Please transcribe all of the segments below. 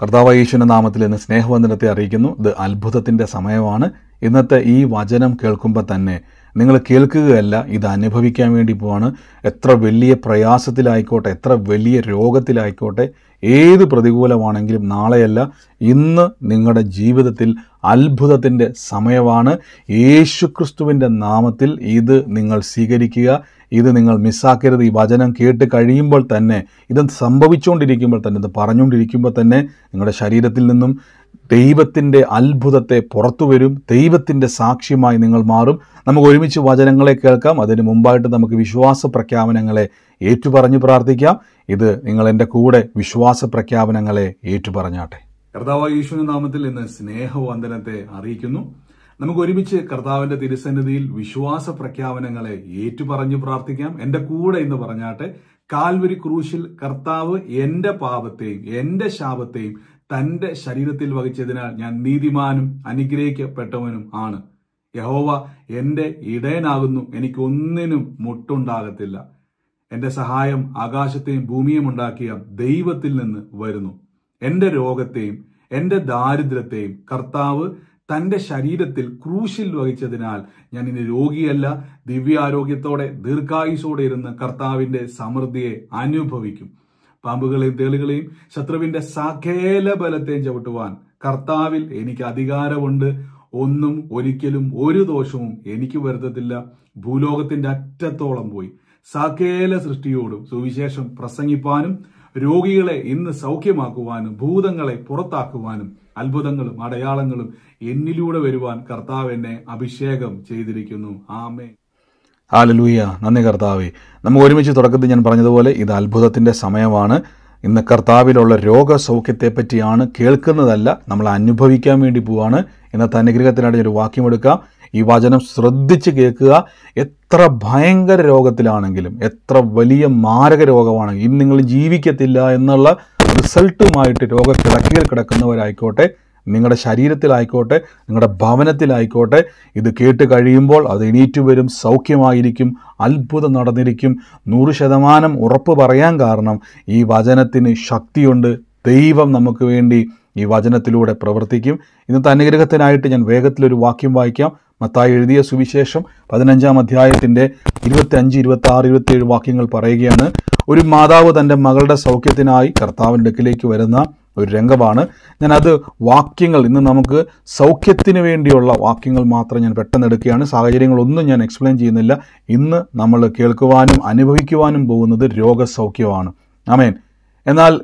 കർത്താവ് യേശുവിൻ്റെ നാമത്തിൽ ഇന്ന് സ്നേഹവന്ദനത്തെ അറിയിക്കുന്നു ഇത് അത്ഭുതത്തിൻ്റെ സമയമാണ് ഇന്നത്തെ ഈ വചനം കേൾക്കുമ്പോൾ തന്നെ നിങ്ങൾ കേൾക്കുകയല്ല ഇത് അനുഭവിക്കാൻ വേണ്ടി പോവാണ് എത്ര വലിയ പ്രയാസത്തിലായിക്കോട്ടെ എത്ര വലിയ രോഗത്തിലായിക്കോട്ടെ ഏത് പ്രതികൂലമാണെങ്കിലും നാളെയല്ല ഇന്ന് നിങ്ങളുടെ ജീവിതത്തിൽ അത്ഭുതത്തിൻ്റെ സമയമാണ് യേശുക്രിസ്തുവിൻ്റെ നാമത്തിൽ ഇത് നിങ്ങൾ സ്വീകരിക്കുക ഇത് നിങ്ങൾ മിസ്സാക്കരുത് ഈ വചനം കേട്ട് കഴിയുമ്പോൾ തന്നെ ഇത് സംഭവിച്ചുകൊണ്ടിരിക്കുമ്പോൾ തന്നെ ഇത് പറഞ്ഞുകൊണ്ടിരിക്കുമ്പോൾ തന്നെ നിങ്ങളുടെ ശരീരത്തിൽ നിന്നും ദൈവത്തിൻ്റെ അത്ഭുതത്തെ പുറത്തു വരും ദൈവത്തിൻ്റെ സാക്ഷ്യമായി നിങ്ങൾ മാറും നമുക്ക് ഒരുമിച്ച് വചനങ്ങളെ കേൾക്കാം അതിന് മുമ്പായിട്ട് നമുക്ക് വിശ്വാസ പ്രഖ്യാപനങ്ങളെ ഏറ്റുപറഞ്ഞു പ്രാർത്ഥിക്കാം ഇത് നിങ്ങൾ എൻ്റെ കൂടെ വിശ്വാസ പ്രഖ്യാപനങ്ങളെ ഏറ്റുപറഞ്ഞാട്ടെ കർത്താവ് ഈശ്വര നാമത്തിൽ ഇന്ന് സ്നേഹവന്ദനത്തെ അറിയിക്കുന്നു നമുക്ക് ഒരുമിച്ച് കർത്താവിന്റെ തിരുസന്നിധിയിൽ വിശ്വാസ പ്രഖ്യാപനങ്ങളെ ഏറ്റുപറഞ്ഞു പ്രാർത്ഥിക്കാം എൻ്റെ കൂടെ എന്ന് പറഞ്ഞാട്ടെ കാൽവരി ക്രൂശിൽ കർത്താവ് എൻ്റെ പാപത്തെയും എൻ്റെ ശാപത്തെയും തന്റെ ശരീരത്തിൽ വഹിച്ചതിനാൽ ഞാൻ നീതിമാനും അനുഗ്രഹിക്കപ്പെട്ടവനും ആണ് യഹോവ എന്റെ ഇടയനാകുന്നു എനിക്ക് ഒന്നിനും മുട്ടുണ്ടാകത്തില്ല എന്റെ സഹായം ആകാശത്തെയും ഭൂമിയും ഉണ്ടാക്കിയ ദൈവത്തിൽ നിന്ന് വരുന്നു എന്റെ രോഗത്തെയും എന്റെ ദാരിദ്ര്യത്തെയും കർത്താവ് തന്റെ ശരീരത്തിൽ ക്രൂശിൽ വഹിച്ചതിനാൽ ഞാൻ ഇനി രോഗിയല്ല ദിവ്യാരോഗ്യത്തോടെ ദീർഘായുസോടെ ഇരുന്ന് കർത്താവിന്റെ സമൃദ്ധിയെ അനുഭവിക്കും പാമ്പുകളെയും തേളുകളെയും ശത്രുവിന്റെ സകേല ബലത്തെയും ചവിട്ടുവാൻ കർത്താവിൽ എനിക്ക് അധികാരമുണ്ട് ഒന്നും ഒരിക്കലും ഒരു ദോഷവും എനിക്ക് വരുത്തത്തില്ല ഭൂലോകത്തിന്റെ അറ്റത്തോളം പോയി സകേല സൃഷ്ടിയോടും സുവിശേഷം പ്രസംഗിപ്പാനും രോഗികളെ ഇന്ന് സൗഖ്യമാക്കുവാനും ഭൂതങ്ങളെ പുറത്താക്കുവാനും അത്ഭുതങ്ങളും അടയാളങ്ങളും എന്നിലൂടെ വരുവാൻ കർത്താവ് എന്നെ അഭിഷേകം ചെയ്തിരിക്കുന്നു ആമേ ഹാലലൂയ നന്ദി കർത്താവേ നമുക്ക് ഒരുമിച്ച് തുടക്കത്തിൽ ഞാൻ പറഞ്ഞതുപോലെ ഇത് അത്ഭുതത്തിൻ്റെ സമയമാണ് ഇന്ന് കർത്താവിലുള്ള രോഗസൗഖ്യത്തെപ്പറ്റിയാണ് കേൾക്കുന്നതല്ല നമ്മൾ അനുഭവിക്കാൻ വേണ്ടി പോവാണ് ഇന്നത്തെ അനുഗ്രഹത്തിനായിട്ട് ഒരു വാക്യം എടുക്കാം ഈ വചനം ശ്രദ്ധിച്ച് കേൾക്കുക എത്ര ഭയങ്കര രോഗത്തിലാണെങ്കിലും എത്ര വലിയ മാരക രോഗമാണെങ്കിലും ഇന്ന് നിങ്ങൾ ജീവിക്കത്തില്ല എന്നുള്ള റിസൾട്ടുമായിട്ട് രോഗക്കിടക്കയിൽ കിടക്കുന്നവരായിക്കോട്ടെ നിങ്ങളുടെ ശരീരത്തിലായിക്കോട്ടെ നിങ്ങളുടെ ഭവനത്തിലായിക്കോട്ടെ ഇത് കേട്ട് കഴിയുമ്പോൾ അത് എണീറ്റ് വരും സൗഖ്യമായിരിക്കും അത്ഭുതം നടന്നിരിക്കും നൂറ് ശതമാനം ഉറപ്പ് പറയാൻ കാരണം ഈ വചനത്തിന് ശക്തിയുണ്ട് ദൈവം നമുക്ക് വേണ്ടി ഈ വചനത്തിലൂടെ പ്രവർത്തിക്കും ഇന്നത്തെ അനുഗ്രഹത്തിനായിട്ട് ഞാൻ വേഗത്തിലൊരു വാക്യം വായിക്കാം മത്തായി എഴുതിയ സുവിശേഷം പതിനഞ്ചാം അധ്യായത്തിൻ്റെ ഇരുപത്തിയഞ്ച് ഇരുപത്തി ആറ് ഇരുപത്തിയേഴ് വാക്യങ്ങൾ പറയുകയാണ് ഒരു മാതാവ് തൻ്റെ മകളുടെ സൗഖ്യത്തിനായി കർത്താവിൻ്റെ അടുക്കിലേക്ക് വരുന്ന ഒരു രംഗമാണ് ഞാൻ അത് വാക്യങ്ങൾ ഇന്ന് നമുക്ക് സൗഖ്യത്തിന് വേണ്ടിയുള്ള വാക്യങ്ങൾ മാത്രം ഞാൻ പെട്ടെന്ന് എടുക്കുകയാണ് സാഹചര്യങ്ങളൊന്നും ഞാൻ എക്സ്പ്ലെയിൻ ചെയ്യുന്നില്ല ഇന്ന് നമ്മൾ കേൾക്കുവാനും അനുഭവിക്കുവാനും പോകുന്നത് രോഗസൗഖ്യമാണ് ആമേൻ എന്നാൽ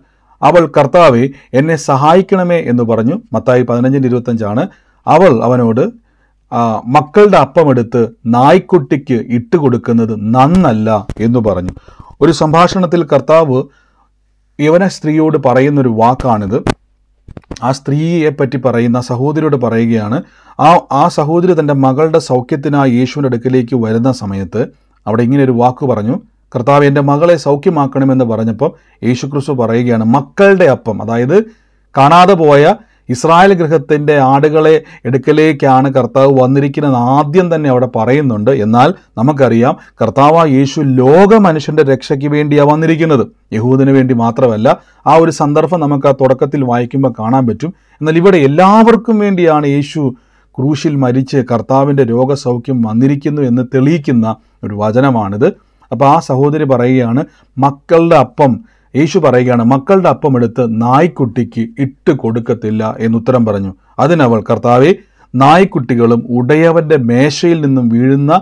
അവൾ കർത്താവെ എന്നെ സഹായിക്കണമേ എന്ന് പറഞ്ഞു മത്തായി പതിനഞ്ചിൻ്റെ ഇരുപത്തഞ്ചാണ് അവൾ അവനോട് മക്കളുടെ അപ്പമെടുത്ത് നായ്ക്കുട്ടിക്ക് കൊടുക്കുന്നത് നന്നല്ല എന്ന് പറഞ്ഞു ഒരു സംഭാഷണത്തിൽ കർത്താവ് യവന സ്ത്രീയോട് പറയുന്നൊരു വാക്കാണിത് ആ സ്ത്രീയെ പറ്റി പറയുന്ന സഹോദരിയോട് പറയുകയാണ് ആ ആ സഹോദരി തൻ്റെ മകളുടെ സൗഖ്യത്തിനായി യേശുവിൻ്റെ അടുക്കലേക്ക് വരുന്ന സമയത്ത് അവിടെ ഇങ്ങനെ ഒരു വാക്ക് പറഞ്ഞു കർത്താവ് എൻ്റെ മകളെ സൗഖ്യമാക്കണമെന്ന് പറഞ്ഞപ്പോൾ യേശുക്രിസ്തു പറയുകയാണ് മക്കളുടെ അപ്പം അതായത് കാണാതെ പോയ ഇസ്രായേൽ ഗൃഹത്തിൻ്റെ ആടുകളെ എടുക്കലേക്കാണ് കർത്താവ് വന്നിരിക്കുന്നത് ആദ്യം തന്നെ അവിടെ പറയുന്നുണ്ട് എന്നാൽ നമുക്കറിയാം കർത്താവ് യേശു ലോക മനുഷ്യൻ്റെ രക്ഷയ്ക്ക് വേണ്ടിയാണ് വന്നിരിക്കുന്നത് യഹൂദിന് വേണ്ടി മാത്രമല്ല ആ ഒരു സന്ദർഭം നമുക്ക് ആ തുടക്കത്തിൽ വായിക്കുമ്പോൾ കാണാൻ പറ്റും എന്നാൽ ഇവിടെ എല്ലാവർക്കും വേണ്ടിയാണ് യേശു ക്രൂശിൽ മരിച്ച് കർത്താവിൻ്റെ രോഗസൗഖ്യം വന്നിരിക്കുന്നു എന്ന് തെളിയിക്കുന്ന ഒരു വചനമാണിത് അപ്പോൾ ആ സഹോദരി പറയുകയാണ് മക്കളുടെ അപ്പം യേശു പറയുകയാണ് മക്കളുടെ അപ്പമെടുത്ത് നായ്ക്കുട്ടിക്ക് ഇട്ട് കൊടുക്കത്തില്ല എന്നുത്തരം പറഞ്ഞു അതിനവൾ കർത്താവെ നായ്ക്കുട്ടികളും ഉടയവന്റെ മേശയിൽ നിന്നും വീഴുന്ന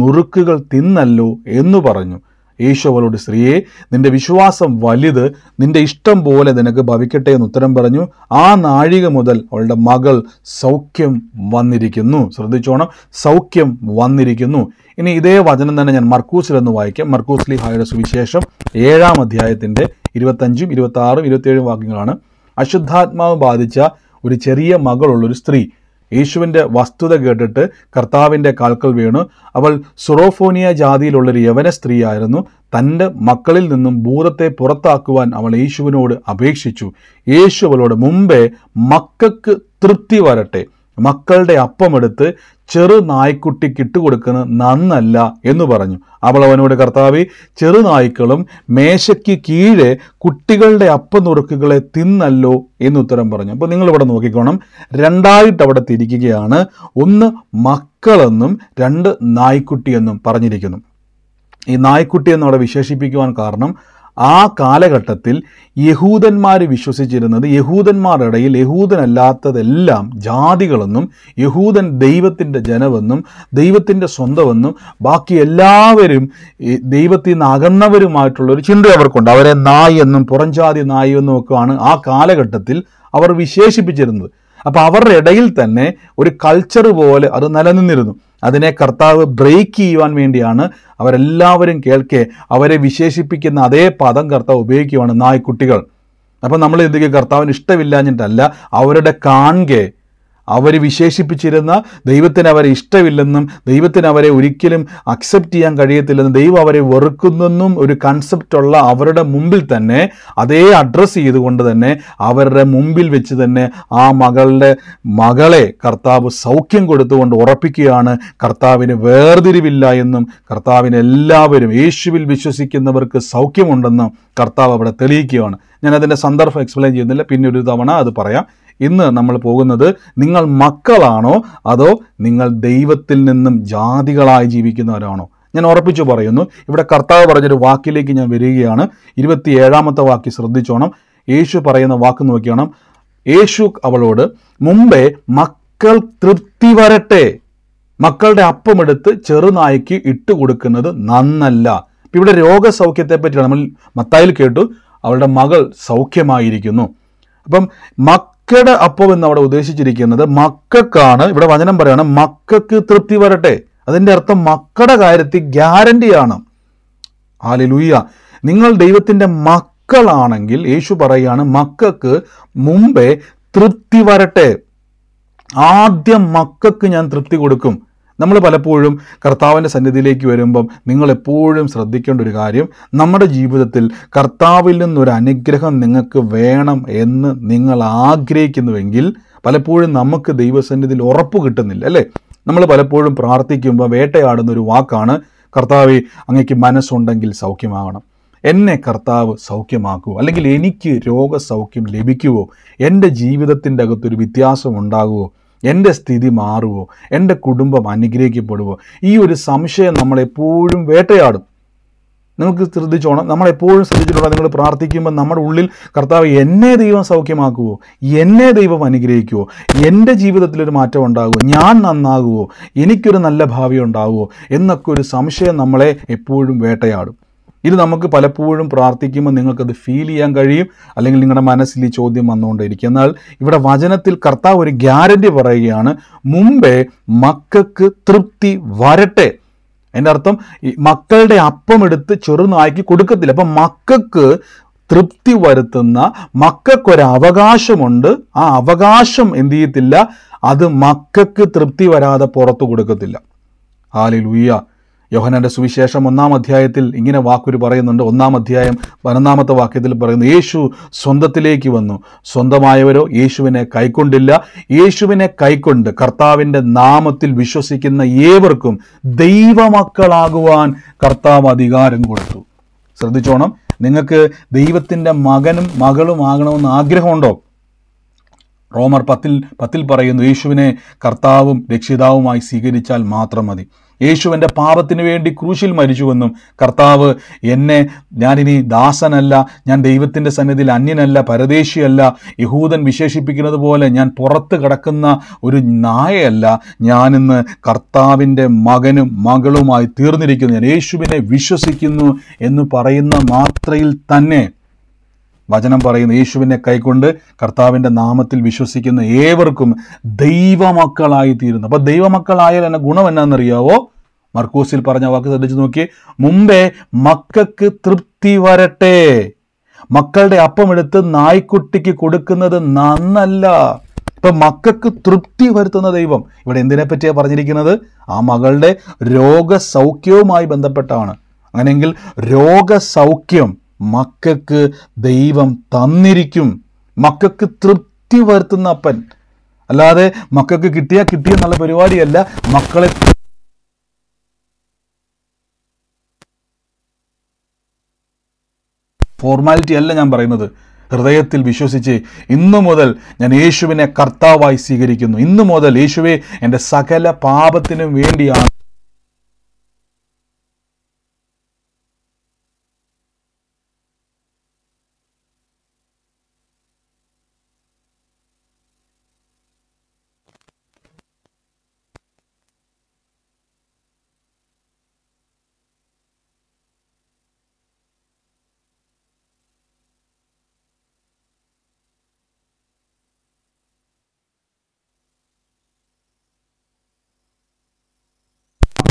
നുറുക്കുകൾ തിന്നല്ലോ എന്നു പറഞ്ഞു യേശു അവളോട് സ്ത്രീയെ നിന്റെ വിശ്വാസം വലുത് നിന്റെ ഇഷ്ടം പോലെ നിനക്ക് ഭവിക്കട്ടെ എന്ന് ഉത്തരം പറഞ്ഞു ആ നാഴിക മുതൽ അവളുടെ മകൾ സൗഖ്യം വന്നിരിക്കുന്നു ശ്രദ്ധിച്ചോണം സൗഖ്യം വന്നിരിക്കുന്നു ഇനി ഇതേ വചനം തന്നെ ഞാൻ മർക്കൂസിൽ എന്ന് വായിക്കാം മർക്കൂസ് ഹായുടെ സുവിശേഷം ഏഴാം അധ്യായത്തിൻ്റെ ഇരുപത്തഞ്ചും ഇരുപത്താറും ഇരുപത്തേഴും വാക്യങ്ങളാണ് അശുദ്ധാത്മാവ് ബാധിച്ച ഒരു ചെറിയ മകളുള്ളൊരു സ്ത്രീ യേശുവിൻ്റെ വസ്തുത കേട്ടിട്ട് കർത്താവിൻ്റെ കാൽക്കൽ വീണു അവൾ സുറോഫോണിയ ജാതിയിലുള്ളൊരു യവന സ്ത്രീയായിരുന്നു തൻ്റെ മക്കളിൽ നിന്നും ഭൂതത്തെ പുറത്താക്കുവാൻ അവൾ യേശുവിനോട് അപേക്ഷിച്ചു യേശു അവളോട് മുമ്പേ മക്കൾക്ക് തൃപ്തി വരട്ടെ മക്കളുടെ അപ്പമെടുത്ത് ചെറു നായ്ക്കുട്ടിക്കിട്ട് കൊടുക്കുന്നത് നന്നല്ല എന്ന് പറഞ്ഞു അവൾ അവനോട് കർത്താവി ചെറു നായ്ക്കളും മേശയ്ക്ക് കീഴെ കുട്ടികളുടെ അപ്പം നുറുക്കുകളെ തിന്നല്ലോ എന്ന് ഉത്തരം പറഞ്ഞു അപ്പോൾ നിങ്ങൾ നോക്കിക്കോണം രണ്ടായിട്ട് അവിടെ തിരിക്കുകയാണ് ഒന്ന് മക്കളെന്നും രണ്ട് നായ്ക്കുട്ടിയെന്നും പറഞ്ഞിരിക്കുന്നു ഈ നായ്ക്കുട്ടിയെന്നവിടെ വിശേഷിപ്പിക്കുവാൻ കാരണം ആ കാലഘട്ടത്തിൽ യഹൂദന്മാർ വിശ്വസിച്ചിരുന്നത് യഹൂദന്മാരുടെ ഇടയിൽ യഹൂദനല്ലാത്തതെല്ലാം ജാതികളെന്നും യഹൂദൻ ദൈവത്തിൻ്റെ ജനമെന്നും ദൈവത്തിൻ്റെ സ്വന്തമെന്നും ബാക്കി എല്ലാവരും ദൈവത്തിൽ നിന്ന് അകന്നവരുമായിട്ടുള്ളൊരു ചിന്ത അവർക്കുണ്ട് അവരെ നായി എന്നും പുറംജാതി നായി എന്നും ഒക്കെയാണ് ആ കാലഘട്ടത്തിൽ അവർ വിശേഷിപ്പിച്ചിരുന്നത് അപ്പോൾ അവരുടെ ഇടയിൽ തന്നെ ഒരു കൾച്ചർ പോലെ അത് നിലനിന്നിരുന്നു അതിനെ കർത്താവ് ബ്രേക്ക് ചെയ്യുവാൻ വേണ്ടിയാണ് അവരെല്ലാവരും കേൾക്കെ അവരെ വിശേഷിപ്പിക്കുന്ന അതേ പദം കർത്താവ് ഉപയോഗിക്കുവാണ് നായ്ക്കുട്ടികൾ അപ്പം നമ്മൾ എന്തെങ്കിലും കർത്താവിന് ഇഷ്ടമില്ലാഞ്ഞിട്ടല്ല അവരുടെ കാൺകെ അവർ വിശേഷിപ്പിച്ചിരുന്ന ദൈവത്തിന് അവരെ ഇഷ്ടമില്ലെന്നും ദൈവത്തിന് അവരെ ഒരിക്കലും അക്സെപ്റ്റ് ചെയ്യാൻ കഴിയത്തില്ലെന്നും ദൈവം അവരെ വെറുക്കുന്നെന്നും ഒരു കൺസെപ്റ്റുള്ള അവരുടെ മുമ്പിൽ തന്നെ അതേ അഡ്രസ്സ് ചെയ്തുകൊണ്ട് തന്നെ അവരുടെ മുമ്പിൽ വെച്ച് തന്നെ ആ മകളുടെ മകളെ കർത്താവ് സൗഖ്യം കൊടുത്തുകൊണ്ട് ഉറപ്പിക്കുകയാണ് കർത്താവിന് വേർതിരിവില്ല എന്നും കർത്താവിന് എല്ലാവരും യേശുവിൽ വിശ്വസിക്കുന്നവർക്ക് സൗഖ്യമുണ്ടെന്നും കർത്താവ് അവിടെ തെളിയിക്കുകയാണ് ഞാൻ അതിൻ്റെ സന്ദർഭം എക്സ്പ്ലെയിൻ ചെയ്യുന്നില്ല പിന്നെ ഒരു തവണ അത് പറയാം ഇന്ന് നമ്മൾ പോകുന്നത് നിങ്ങൾ മക്കളാണോ അതോ നിങ്ങൾ ദൈവത്തിൽ നിന്നും ജാതികളായി ജീവിക്കുന്നവരാണോ ഞാൻ ഉറപ്പിച്ചു പറയുന്നു ഇവിടെ കർത്താവ് പറഞ്ഞൊരു വാക്കിലേക്ക് ഞാൻ വരികയാണ് ഇരുപത്തി ഏഴാമത്തെ വാക്ക് ശ്രദ്ധിച്ചോണം യേശു പറയുന്ന വാക്ക് നോക്കിയാണ് യേശു അവളോട് മുമ്പേ മക്കൾ തൃപ്തി വരട്ടെ മക്കളുടെ അപ്പമെടുത്ത് ചെറുനായ്ക്ക് ഇട്ട് കൊടുക്കുന്നത് നന്നല്ല ഇവിടെ രോഗസൗഖ്യത്തെ പറ്റിയാണ് നമ്മൾ മത്തായിൽ കേട്ടു അവളുടെ മകൾ സൗഖ്യമായിരിക്കുന്നു അപ്പം മക്ക മക്കയുടെ അപ്പം എന്ന് അവിടെ ഉദ്ദേശിച്ചിരിക്കുന്നത് മക്കൾക്കാണ് ഇവിടെ വചനം പറയാണ് മക്കൾക്ക് തൃപ്തി വരട്ടെ അതിൻ്റെ അർത്ഥം മക്കളുടെ കാര്യത്തിൽ ഗ്യാരണ്ടിയാണ് ആലിലുയ്യ നിങ്ങൾ ദൈവത്തിൻ്റെ മക്കളാണെങ്കിൽ യേശു പറയാണ് മക്കൾക്ക് മുമ്പേ തൃപ്തി വരട്ടെ ആദ്യം മക്കൾക്ക് ഞാൻ തൃപ്തി കൊടുക്കും നമ്മൾ പലപ്പോഴും കർത്താവിൻ്റെ സന്നിധിയിലേക്ക് വരുമ്പം നിങ്ങളെപ്പോഴും ശ്രദ്ധിക്കേണ്ട ഒരു കാര്യം നമ്മുടെ ജീവിതത്തിൽ കർത്താവിൽ നിന്നൊരു അനുഗ്രഹം നിങ്ങൾക്ക് വേണം എന്ന് നിങ്ങൾ ആഗ്രഹിക്കുന്നുവെങ്കിൽ പലപ്പോഴും നമുക്ക് ദൈവസന്നിധിയിൽ ഉറപ്പ് കിട്ടുന്നില്ല അല്ലേ നമ്മൾ പലപ്പോഴും പ്രാർത്ഥിക്കുമ്പോൾ വേട്ടയാടുന്ന ഒരു വാക്കാണ് കർത്താവ് അങ്ങേക്ക് മനസ്സുണ്ടെങ്കിൽ സൗഖ്യമാകണം എന്നെ കർത്താവ് സൗഖ്യമാക്കുമോ അല്ലെങ്കിൽ എനിക്ക് രോഗസൗഖ്യം ലഭിക്കുമോ എൻ്റെ ജീവിതത്തിൻ്റെ അകത്തൊരു വ്യത്യാസം ഉണ്ടാകുമോ എൻ്റെ സ്ഥിതി മാറുമോ എൻ്റെ കുടുംബം അനുഗ്രഹിക്കപ്പെടുമോ ഈ ഒരു സംശയം നമ്മളെപ്പോഴും വേട്ടയാടും നിങ്ങൾക്ക് ശ്രദ്ധിച്ചോണം നമ്മളെപ്പോഴും ശ്രദ്ധിച്ചിട്ടുണ്ട് നിങ്ങൾ പ്രാർത്ഥിക്കുമ്പോൾ നമ്മുടെ ഉള്ളിൽ കർത്താവ് എന്നെ ദൈവം സൗഖ്യമാക്കുമോ എന്നെ ദൈവം അനുഗ്രഹിക്കുമോ എൻ്റെ ജീവിതത്തിലൊരു മാറ്റം ഉണ്ടാകുമോ ഞാൻ നന്നാകുമോ എനിക്കൊരു നല്ല ഭാവി ഉണ്ടാകുമോ എന്നൊക്കെ ഒരു സംശയം നമ്മളെ എപ്പോഴും വേട്ടയാടും ഇത് നമുക്ക് പലപ്പോഴും പ്രാർത്ഥിക്കുമ്പോൾ നിങ്ങൾക്കത് ഫീൽ ചെയ്യാൻ കഴിയും അല്ലെങ്കിൽ നിങ്ങളുടെ മനസ്സിൽ ഈ ചോദ്യം വന്നുകൊണ്ടിരിക്കും എന്നാൽ ഇവിടെ വചനത്തിൽ കർത്താവ് ഒരു ഗ്യാരണ്ടി പറയുകയാണ് മുമ്പേ മക്കൾക്ക് തൃപ്തി വരട്ടെ എൻ്റെ അർത്ഥം മക്കളുടെ അപ്പം എടുത്ത് ചെറുനായ്ക്ക് കൊടുക്കത്തില്ല അപ്പം മക്കൾക്ക് തൃപ്തി വരുത്തുന്ന മക്കൾക്കൊരവകാശമുണ്ട് അവകാശമുണ്ട് ആ അവകാശം എന്ത് ചെയ്യത്തില്ല അത് മക്കൾക്ക് തൃപ്തി വരാതെ പുറത്തു കൊടുക്കത്തില്ല ഹാലിലുയ്യ യോഹനാന്റെ സുവിശേഷം ഒന്നാം അധ്യായത്തിൽ ഇങ്ങനെ വാക്കൊരു പറയുന്നുണ്ട് ഒന്നാം അധ്യായം പതിനൊന്നാമത്തെ വാക്യത്തിൽ പറയുന്നു യേശു സ്വന്തത്തിലേക്ക് വന്നു സ്വന്തമായവരോ യേശുവിനെ കൈക്കൊണ്ടില്ല യേശുവിനെ കൈക്കൊണ്ട് കർത്താവിൻ്റെ നാമത്തിൽ വിശ്വസിക്കുന്ന ഏവർക്കും ദൈവമക്കളാകുവാൻ കർത്താവ് അധികാരം കൊടുത്തു ശ്രദ്ധിച്ചോണം നിങ്ങൾക്ക് ദൈവത്തിൻ്റെ മകനും മകളും ആകണമെന്ന് ആഗ്രഹമുണ്ടോ റോമർ പത്തിൽ പത്തിൽ പറയുന്നു യേശുവിനെ കർത്താവും രക്ഷിതാവുമായി സ്വീകരിച്ചാൽ മാത്രം മതി എൻ്റെ പാപത്തിന് വേണ്ടി ക്രൂശിൽ മരിച്ചുവെന്നും കർത്താവ് എന്നെ ഞാനിനി ദാസനല്ല ഞാൻ ദൈവത്തിൻ്റെ സന്നിധിയിൽ അന്യനല്ല പരദേശിയല്ല യഹൂദൻ വിശേഷിപ്പിക്കുന്നത് പോലെ ഞാൻ പുറത്ത് കിടക്കുന്ന ഒരു നായയല്ല ഞാനിന്ന് കർത്താവിൻ്റെ മകനും മകളുമായി തീർന്നിരിക്കുന്നു ഞാൻ യേശുവിനെ വിശ്വസിക്കുന്നു എന്ന് പറയുന്ന മാത്രയിൽ തന്നെ വചനം പറയുന്നു യേശുവിനെ കൈക്കൊണ്ട് കർത്താവിൻ്റെ നാമത്തിൽ വിശ്വസിക്കുന്ന ഏവർക്കും ദൈവമക്കളായി തീരുന്നു അപ്പോൾ ദൈവമക്കളായാൽ എന്നെ ഗുണം എന്നാണെന്നറിയാവോ മർക്കൂസിൽ പറഞ്ഞ വാക്ക് ശ്രദ്ധിച്ച് നോക്കി മുമ്പേ മക്കൾക്ക് തൃപ്തി വരട്ടെ മക്കളുടെ അപ്പം എടുത്ത് നായ്ക്കുട്ടിക്ക് കൊടുക്കുന്നത് നന്നല്ല ഇപ്പൊ മക്കൾക്ക് തൃപ്തി വരുത്തുന്ന ദൈവം ഇവിടെ എന്തിനെ പറ്റിയാണ് പറഞ്ഞിരിക്കുന്നത് ആ മകളുടെ രോഗസൗഖ്യവുമായി ബന്ധപ്പെട്ടാണ് അങ്ങനെയെങ്കിൽ രോഗസൗഖ്യം മക്കൾക്ക് ദൈവം തന്നിരിക്കും മക്കൾക്ക് തൃപ്തി വരുത്തുന്ന അപ്പൻ അല്ലാതെ മക്കൾക്ക് കിട്ടിയ കിട്ടിയ നല്ല പരിപാടിയല്ല മക്കളെ ഫോർമാലിറ്റി അല്ല ഞാൻ പറയുന്നത് ഹൃദയത്തിൽ വിശ്വസിച്ച് ഇന്നു മുതൽ ഞാൻ യേശുവിനെ കർത്താവായി സ്വീകരിക്കുന്നു ഇന്നു മുതൽ യേശുവെ എൻ്റെ സകല പാപത്തിനും വേണ്ടിയാണ്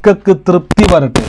மக்களுக்கு திருப்தி வரட்டு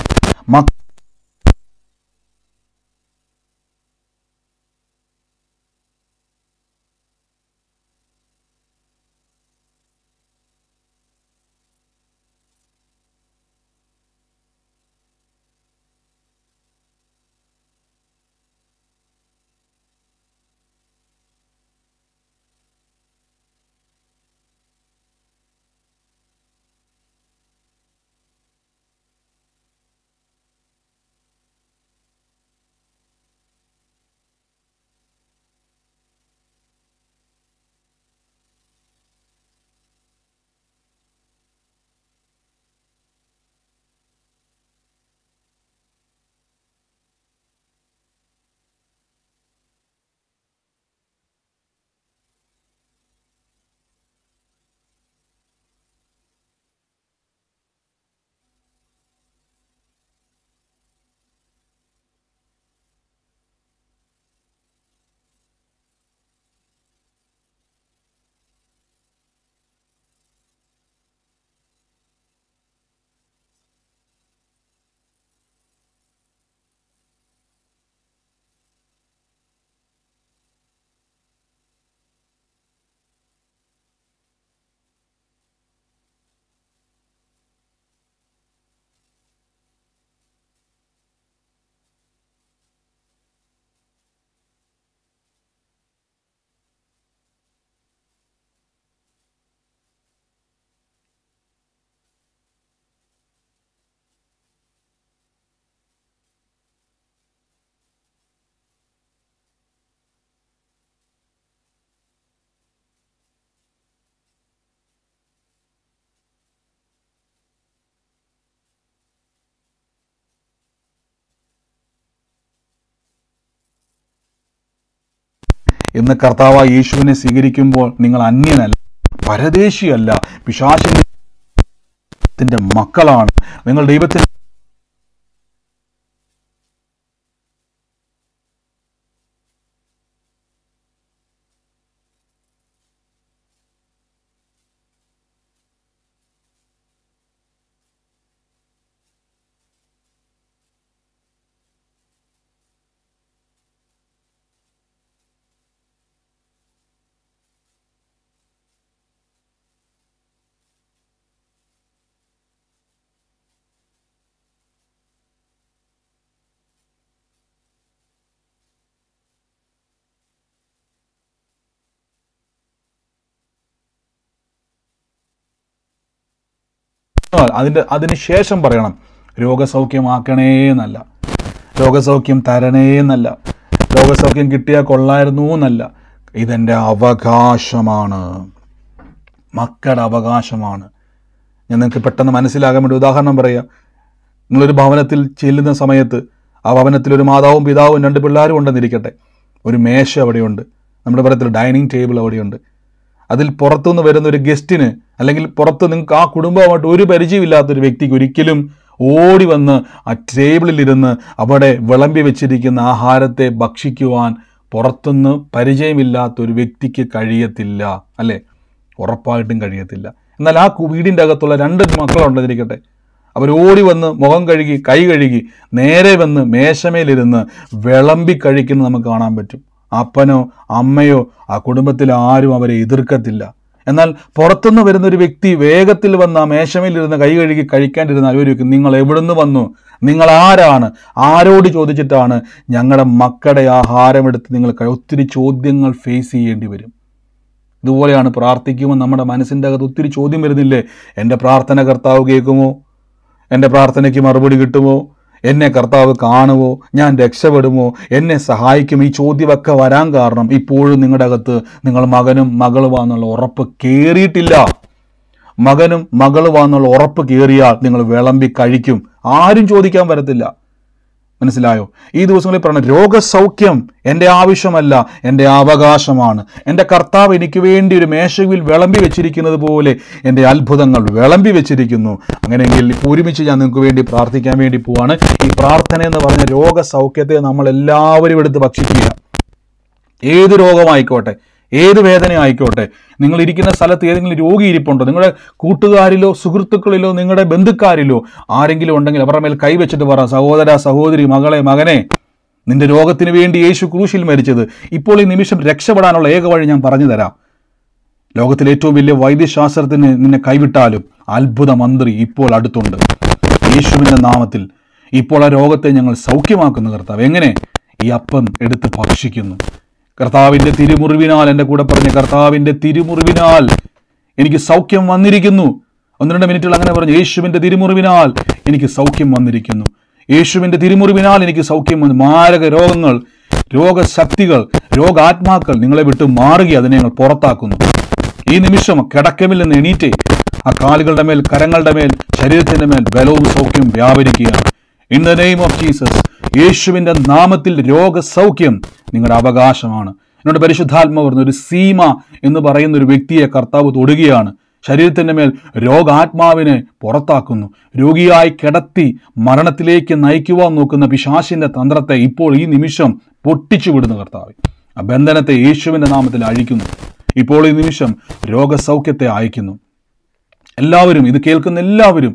ഇന്ന് കർത്താവ് യേശുവിനെ സ്വീകരിക്കുമ്പോൾ നിങ്ങൾ അന്യനല്ല പരദേശിയല്ല പിശാശിന്റെ മക്കളാണ് നിങ്ങൾ ദൈവത്തിന്റെ അതിൻ്റെ അതിന് ശേഷം പറയണം രോഗസൗഖ്യമാക്കണേ എന്നല്ല രോഗസൗഖ്യം തരണേ എന്നല്ല രോഗസൗഖ്യം കിട്ടിയാൽ കൊള്ളായിരുന്നു എന്നല്ല ഇതെൻ്റെ അവകാശമാണ് മക്കളുടെ അവകാശമാണ് ഞാൻ നിങ്ങൾക്ക് പെട്ടെന്ന് മനസ്സിലാകാൻ വേണ്ടി ഉദാഹരണം പറയാം നിങ്ങളൊരു ഭവനത്തിൽ ചെല്ലുന്ന സമയത്ത് ആ ഭവനത്തിൽ ഒരു മാതാവും പിതാവും രണ്ട് പിള്ളേരും ഉണ്ടെന്നിരിക്കട്ടെ ഒരു മേശ അവിടെയുണ്ട് നമ്മുടെ പറയത്തിൽ ഡൈനിങ് ടേബിൾ അവിടെയുണ്ട് അതിൽ പുറത്തുനിന്ന് വരുന്ന ഒരു ഗസ്റ്റിന് അല്ലെങ്കിൽ പുറത്ത് നിങ്ങൾക്ക് ആ കുടുംബമായിട്ട് ഒരു പരിചയമില്ലാത്തൊരു വ്യക്തിക്ക് ഒരിക്കലും ഓടി വന്ന് ആ ടേബിളിലിരുന്ന് അവിടെ വിളമ്പി വെച്ചിരിക്കുന്ന ആഹാരത്തെ ഭക്ഷിക്കുവാൻ പുറത്തുനിന്ന് പരിചയമില്ലാത്തൊരു വ്യക്തിക്ക് കഴിയത്തില്ല അല്ലേ ഉറപ്പായിട്ടും കഴിയത്തില്ല എന്നാൽ ആ വീടിൻ്റെ അകത്തുള്ള രണ്ട് മക്കളുണ്ടെന്നിരിക്കട്ടെ അവരോടി വന്ന് മുഖം കഴുകി കൈ കഴുകി നേരെ വന്ന് മേശമേലിരുന്ന് വിളമ്പി കഴിക്കുന്നത് നമുക്ക് കാണാൻ പറ്റും അപ്പനോ അമ്മയോ ആ കുടുംബത്തിൽ ആരും അവരെ എതിർക്കത്തില്ല എന്നാൽ പുറത്തുനിന്ന് വരുന്ന ഒരു വ്യക്തി വേഗത്തിൽ വന്ന ആ മേശമയിലിരുന്ന് കൈ കഴുകി കഴിക്കാണ്ടിരുന്ന വ്യക്തി നിങ്ങൾ എവിടുന്ന് വന്നു നിങ്ങൾ ആരാണ് ആരോട് ചോദിച്ചിട്ടാണ് ഞങ്ങളുടെ മക്കളുടെ ആഹാരമെടുത്ത് നിങ്ങൾ ഒത്തിരി ചോദ്യങ്ങൾ ഫേസ് ചെയ്യേണ്ടി വരും ഇതുപോലെയാണ് പ്രാർത്ഥിക്കുമ്പോൾ നമ്മുടെ മനസ്സിൻ്റെ അകത്ത് ഒത്തിരി ചോദ്യം വരുന്നില്ലേ എൻ്റെ പ്രാർത്ഥന കർത്താവ് കേൾക്കുമോ എൻ്റെ പ്രാർത്ഥനയ്ക്ക് മറുപടി കിട്ടുമോ എന്നെ കർത്താവ് കാണുമോ ഞാൻ രക്ഷപ്പെടുമോ എന്നെ സഹായിക്കും ഈ ചോദ്യമൊക്കെ വരാൻ കാരണം ഇപ്പോഴും നിങ്ങളുടെ അകത്ത് നിങ്ങൾ മകനും മകളുവാന്നുള്ള ഉറപ്പ് കയറിയിട്ടില്ല മകനും മകളുവാന്നുള്ള ഉറപ്പ് കയറിയാൽ നിങ്ങൾ വിളമ്പി കഴിക്കും ആരും ചോദിക്കാൻ വരത്തില്ല മനസ്സിലായോ ഈ ദിവസങ്ങളിൽ പറഞ്ഞ രോഗസൗഖ്യം എൻ്റെ ആവശ്യമല്ല എൻ്റെ അവകാശമാണ് എൻ്റെ കർത്താവ് എനിക്ക് വേണ്ടി ഒരു മേശവിൽ വിളമ്പി വെച്ചിരിക്കുന്നത് പോലെ എൻ്റെ അത്ഭുതങ്ങൾ വിളമ്പി വെച്ചിരിക്കുന്നു അങ്ങനെയെങ്കിൽ ഒരുമിച്ച് ഞാൻ നിങ്ങൾക്ക് വേണ്ടി പ്രാർത്ഥിക്കാൻ വേണ്ടി പോവാണ് ഈ പ്രാർത്ഥന എന്ന് പറഞ്ഞ രോഗസൗഖ്യത്തെ നമ്മൾ എല്ലാവരും എടുത്ത് ഭക്ഷിക്കുക ഏത് രോഗമായിക്കോട്ടെ ഏത് വേദന ആയിക്കോട്ടെ നിങ്ങൾ ഇരിക്കുന്ന സ്ഥലത്ത് ഏതെങ്കിലും രോഗി ഇരിപ്പുണ്ടോ നിങ്ങളുടെ കൂട്ടുകാരിലോ സുഹൃത്തുക്കളിലോ നിങ്ങളുടെ ബന്ധുക്കാരിലോ ആരെങ്കിലും ഉണ്ടെങ്കിൽ അവരുടെ മേൽ കൈവച്ചിട്ട് പറ സഹോദര സഹോദരി മകളെ മകനെ നിന്റെ രോഗത്തിന് വേണ്ടി യേശു ക്രൂശിൽ മരിച്ചത് ഇപ്പോൾ ഈ നിമിഷം രക്ഷപ്പെടാനുള്ള ഏക വഴി ഞാൻ പറഞ്ഞു തരാം ലോകത്തിലെ ഏറ്റവും വലിയ വൈദ്യശാസ്ത്രത്തിന് നിന്നെ കൈവിട്ടാലും അത്ഭുത മന്ത്രി ഇപ്പോൾ അടുത്തുണ്ട് യേശുവിൻ്റെ നാമത്തിൽ ഇപ്പോൾ ആ രോഗത്തെ ഞങ്ങൾ സൗഖ്യമാക്കുന്നു കർത്താവ് എങ്ങനെ ഈ അപ്പം എടുത്ത് ഭക്ഷിക്കുന്നു കർത്താവിൻ്റെ തിരുമുറിവിനാൽ എൻ്റെ കൂടെ പറഞ്ഞ് കർത്താവിൻ്റെ തിരുമുറിവിനാൽ എനിക്ക് സൗഖ്യം വന്നിരിക്കുന്നു ഒന്ന് രണ്ട് മിനിറ്റിൽ അങ്ങനെ പറഞ്ഞു യേശുവിൻ്റെ തിരുമുറിവിനാൽ എനിക്ക് സൗഖ്യം വന്നിരിക്കുന്നു യേശുവിൻ്റെ തിരുമുറിവിനാൽ എനിക്ക് സൗഖ്യം വന്നു മാരക രോഗങ്ങൾ രോഗശക്തികൾ രോഗാത്മാക്കൾ നിങ്ങളെ വിട്ട് മാറുക അതിനെ ഞങ്ങൾ പുറത്താക്കുന്നു ഈ നിമിഷം കിടക്കമിൽ നിന്ന് എണീറ്റ് ആ കാലുകളുടെ മേൽ കരങ്ങളുടെ മേൽ ശരീരത്തിൻ്റെ മേൽ ബലവും സൗഖ്യം വ്യാപരിക്കുകയാണ് in the name of Jesus യേശുവിൻ്റെ നാമത്തിൽ രോഗസൗഖ്യം നിങ്ങളുടെ അവകാശമാണ് എന്നോട് പരിശുദ്ധാത്മ പറഞ്ഞ ഒരു സീമ എന്ന് പറയുന്ന ഒരു വ്യക്തിയെ കർത്താവ് തൊടുകയാണ് ശരീരത്തിൻ്റെ മേൽ രോഗാത്മാവിനെ പുറത്താക്കുന്നു രോഗിയായി കിടത്തി മരണത്തിലേക്ക് നയിക്കുവാൻ നോക്കുന്ന പിശാശിൻ്റെ തന്ത്രത്തെ ഇപ്പോൾ ഈ നിമിഷം പൊട്ടിച്ചു വിടുന്നു കർത്താവ് ആ ബന്ധനത്തെ യേശുവിൻ്റെ നാമത്തിൽ അഴിക്കുന്നു ഇപ്പോൾ ഈ നിമിഷം രോഗസൗഖ്യത്തെ അയക്കുന്നു എല്ലാവരും ഇത് കേൾക്കുന്ന എല്ലാവരും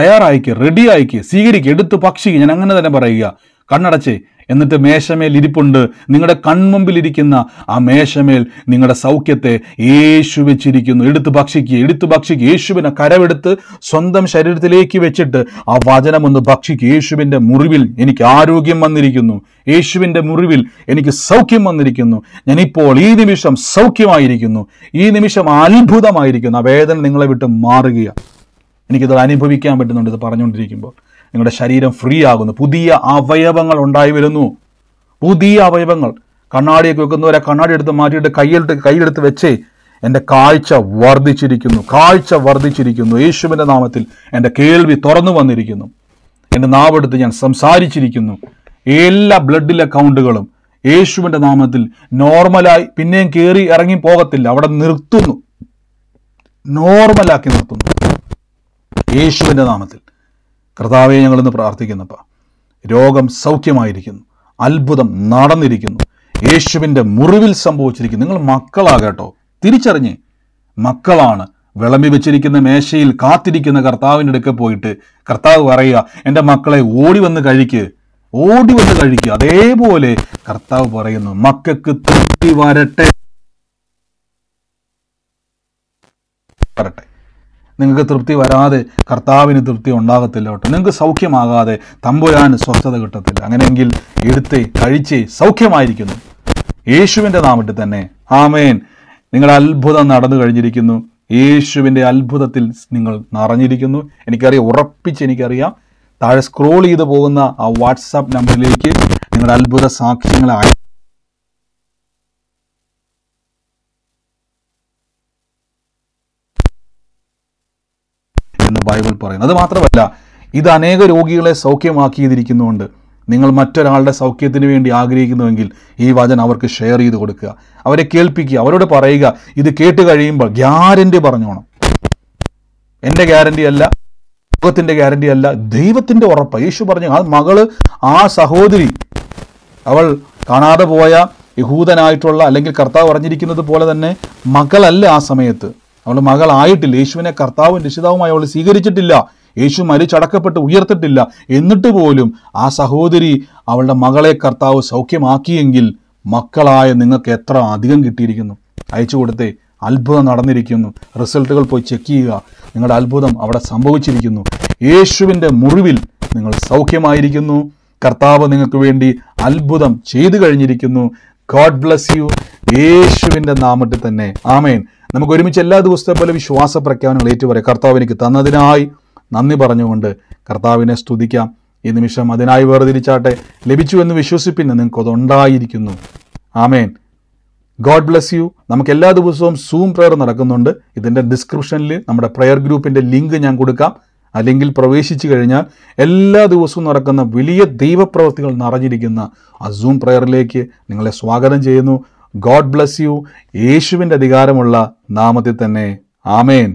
തയ്യാറായിക്കുക റെഡി സ്വീകരിക്കുക എടുത്ത് പക്ഷിക്കുക ഞാൻ അങ്ങനെ തന്നെ പറയുക കണ്ണടച്ച് എന്നിട്ട് മേശമേൽ ഇരിപ്പുണ്ട് നിങ്ങളുടെ കൺമുമ്പിലിരിക്കുന്ന ആ മേശമേൽ നിങ്ങളുടെ സൗഖ്യത്തെ യേശു വെച്ചിരിക്കുന്നു എടുത്ത് ഭക്ഷിക്കുക എടുത്ത് ഭക്ഷിക്കുക യേശുവിനെ കരവെടുത്ത് സ്വന്തം ശരീരത്തിലേക്ക് വെച്ചിട്ട് ആ വചനം ഒന്ന് ഭക്ഷിക്കുക യേശുവിൻ്റെ മുറിവിൽ എനിക്ക് ആരോഗ്യം വന്നിരിക്കുന്നു യേശുവിൻ്റെ മുറിവിൽ എനിക്ക് സൗഖ്യം വന്നിരിക്കുന്നു ഞാനിപ്പോൾ ഈ നിമിഷം സൗഖ്യമായിരിക്കുന്നു ഈ നിമിഷം അത്ഭുതമായിരിക്കുന്നു ആ വേദന നിങ്ങളെ വിട്ട് മാറുകയാണ് എനിക്കിത് അനുഭവിക്കാൻ പറ്റുന്നുണ്ട് ഇത് പറഞ്ഞുകൊണ്ടിരിക്കുമ്പോൾ നിങ്ങളുടെ ശരീരം ഫ്രീ ആകുന്നു പുതിയ അവയവങ്ങൾ ഉണ്ടായി വരുന്നു പുതിയ അവയവങ്ങൾ കണ്ണാടിയൊക്കെ വെക്കുന്നവരെ കണ്ണാടി എടുത്ത് മാറ്റിയിട്ട് കയ്യിലിട്ട് കയ്യിലെടുത്ത് വെച്ച് എൻ്റെ കാഴ്ച വർദ്ധിച്ചിരിക്കുന്നു കാഴ്ച വർദ്ധിച്ചിരിക്കുന്നു യേശുവിൻ്റെ നാമത്തിൽ എൻ്റെ കേൾവി തുറന്നു വന്നിരിക്കുന്നു എൻ്റെ നാവെടുത്ത് ഞാൻ സംസാരിച്ചിരിക്കുന്നു എല്ലാ ബ്ലഡിലെ കൗണ്ടുകളും യേശുവിൻ്റെ നാമത്തിൽ നോർമലായി പിന്നെയും കയറി ഇറങ്ങി പോകത്തില്ല അവിടെ നിർത്തുന്നു നോർമലാക്കി നിർത്തുന്നു യേശുവിൻ്റെ നാമത്തിൽ കർത്താവെ ഞങ്ങളിന്ന് പ്രാർത്ഥിക്കുന്നപ്പ രോഗം സൗഖ്യമായിരിക്കുന്നു അത്ഭുതം നടന്നിരിക്കുന്നു യേശുവിൻ്റെ മുറിവിൽ സംഭവിച്ചിരിക്കുന്നു നിങ്ങൾ മക്കളാകട്ടോ തിരിച്ചറിഞ്ഞ് മക്കളാണ് വിളമ്പി വെച്ചിരിക്കുന്ന മേശയിൽ കാത്തിരിക്കുന്ന കർത്താവിൻ്റെ അടുക്ക പോയിട്ട് കർത്താവ് പറയുക എൻ്റെ മക്കളെ ഓടി വന്ന് കഴിക്ക് ഓടി വന്ന് കഴിക്കുക അതേപോലെ കർത്താവ് പറയുന്നു മക്കൾക്ക് തൃപ്തി വരട്ടെ വരട്ടെ നിങ്ങൾക്ക് തൃപ്തി വരാതെ കർത്താവിന് തൃപ്തി ഉണ്ടാകത്തില്ല കേട്ടോ നിങ്ങൾക്ക് സൗഖ്യമാകാതെ തമ്പുരാൻ സ്വസ്ഥത കിട്ടത്തില്ല അങ്ങനെയെങ്കിൽ എടുത്ത് കഴിച്ച് സൗഖ്യമായിരിക്കുന്നു യേശുവിൻ്റെ നാമത്തിൽ തന്നെ ആമേൻ നിങ്ങളുടെ അത്ഭുതം നടന്നു കഴിഞ്ഞിരിക്കുന്നു യേശുവിൻ്റെ അത്ഭുതത്തിൽ നിങ്ങൾ നിറഞ്ഞിരിക്കുന്നു എനിക്കറിയാം ഉറപ്പിച്ച് എനിക്കറിയാം താഴെ സ്ക്രോൾ ചെയ്ത് പോകുന്ന ആ വാട്സാപ്പ് നമ്പറിലേക്ക് നിങ്ങളുടെ അത്ഭുത സാക്ഷ്യങ്ങളെ ബൈബിൾ പറയുന്നത് അത് മാത്രമല്ല ഇത് അനേക രോഗികളെ സൗഖ്യമാക്കിയിരിക്കുന്നുണ്ട് നിങ്ങൾ മറ്റൊരാളുടെ സൗഖ്യത്തിന് വേണ്ടി ആഗ്രഹിക്കുന്നുവെങ്കിൽ ഈ വചനം അവർക്ക് ഷെയർ ചെയ്ത് കൊടുക്കുക അവരെ കേൾപ്പിക്കുക അവരോട് പറയുക ഇത് കേട്ട് കഴിയുമ്പോൾ ഗ്യാരൻ്റി പറഞ്ഞോണം എൻ്റെ ഗ്യാരൻ്റി അല്ല ലോകത്തിൻ്റെ ഗ്യാരൻ്റി അല്ല ദൈവത്തിൻ്റെ ഉറപ്പ് യേശു പറഞ്ഞു ആ മകള് ആ സഹോദരി അവൾ കാണാതെ പോയ യഹൂദനായിട്ടുള്ള അല്ലെങ്കിൽ കർത്താവ് പറഞ്ഞിരിക്കുന്നത് പോലെ തന്നെ മകളല്ല ആ സമയത്ത് അവളുടെ മകളായിട്ടില്ല യേശുവിനെ കർത്താവും രക്ഷിതാവുമായി അവൾ സ്വീകരിച്ചിട്ടില്ല യേശു മരിച്ചടക്കപ്പെട്ട് ഉയർത്തിട്ടില്ല എന്നിട്ട് പോലും ആ സഹോദരി അവളുടെ മകളെ കർത്താവ് സൗഖ്യമാക്കിയെങ്കിൽ മക്കളായ നിങ്ങൾക്ക് എത്ര അധികം കിട്ടിയിരിക്കുന്നു അയച്ചു കൊടുത്തേ അത്ഭുതം നടന്നിരിക്കുന്നു റിസൾട്ടുകൾ പോയി ചെക്ക് ചെയ്യുക നിങ്ങളുടെ അത്ഭുതം അവിടെ സംഭവിച്ചിരിക്കുന്നു യേശുവിൻ്റെ മുറിവിൽ നിങ്ങൾ സൗഖ്യമായിരിക്കുന്നു കർത്താവ് നിങ്ങൾക്ക് വേണ്ടി അത്ഭുതം ചെയ്തു കഴിഞ്ഞിരിക്കുന്നു ഗോഡ് ബ്ലസ് യു യേശുവിൻ്റെ നാമത്തിൽ തന്നെ ആമേൻ നമുക്ക് ഒരുമിച്ച് എല്ലാ ദിവസത്തെ പോലെ വിശ്വാസ പ്രഖ്യാപനങ്ങൾ ഏറ്റുപറയാം കർത്താവ് എനിക്ക് തന്നതിനായി നന്ദി പറഞ്ഞുകൊണ്ട് കർത്താവിനെ സ്തുതിക്കാം ഈ നിമിഷം അതിനായി വേർതിരിച്ചാട്ടെ ലഭിച്ചു എന്ന് നിങ്ങൾക്ക് അതുണ്ടായിരിക്കുന്നു ആമേൻ ഗോഡ് ബ്ലെസ് യു നമുക്ക് എല്ലാ ദിവസവും സൂം പ്രയർ നടക്കുന്നുണ്ട് ഇതിൻ്റെ ഡിസ്ക്രിപ്ഷനിൽ നമ്മുടെ പ്രയർ ഗ്രൂപ്പിൻ്റെ ലിങ്ക് ഞാൻ കൊടുക്കാം അല്ലെങ്കിൽ പ്രവേശിച്ചു കഴിഞ്ഞാൽ എല്ലാ ദിവസവും നടക്കുന്ന വലിയ ദൈവപ്രവൃത്തികൾ നിറഞ്ഞിരിക്കുന്ന ആ സൂം പ്രയറിലേക്ക് നിങ്ങളെ സ്വാഗതം ചെയ്യുന്നു ഗോഡ് ബ്ലസ് യു യേശുവിൻ്റെ അധികാരമുള്ള നാമത്തിൽ തന്നെ ആമേൻ